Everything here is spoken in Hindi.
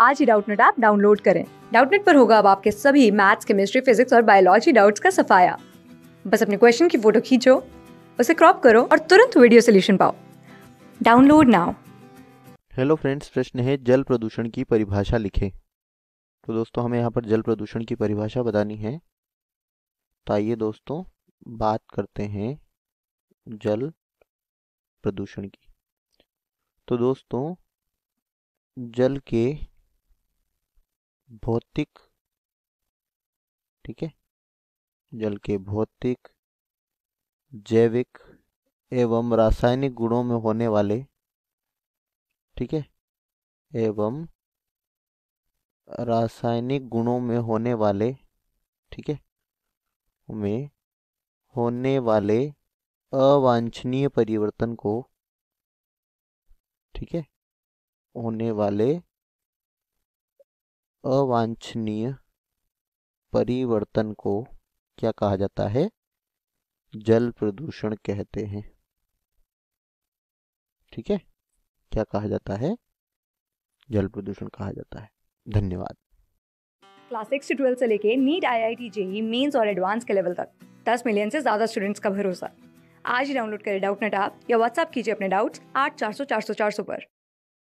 आज ही डाउटनेट ऐप डाउनलोड करें डाउटनेट पर होगा अब आपके सभी मैथ्स केमिस्ट्री फिजिक्स और बायोलॉजी डाउट्स का सफाया बस अपने क्वेश्चन की फोटो खींचो उसे क्रॉप करो और तुरंत वीडियो सोल्यूशन पाओ डाउनलोड नाउ हेलो फ्रेंड्स प्रश्न है जल प्रदूषण की परिभाषा लिखे तो दोस्तों हमें यहाँ पर जल प्रदूषण की परिभाषा बतानी है तो आइए दोस्तों बात करते हैं जल प्रदूषण की तो दोस्तों जल के भौतिक ठीक है जल के भौतिक जैविक एवं रासायनिक गुणों में होने वाले ठीक है एवं रासायनिक गुणों में होने वाले ठीक है में होने वाले अवांछनीय परिवर्तन को ठीक है होने वाले अवांछनीय परिवर्तन को क्या कहा जाता है जल प्रदूषण कहते हैं ठीक है क्या कहा जाता है जल प्रदूषण कहा जाता है धन्यवाद क्लास सिक्स टू ट्वेल्थ से लेके NEET I I T JEE mains और एडवांस के लेवल तक दस मिलियन से ज्यादा स्टूडेंट्स का भरोसा आज ही डाउनलोड करें डाउट नेट आप या व्हाट्सअप कीजिए अपने डाउट्स आठ चार सौ चार सौ चार सौ पर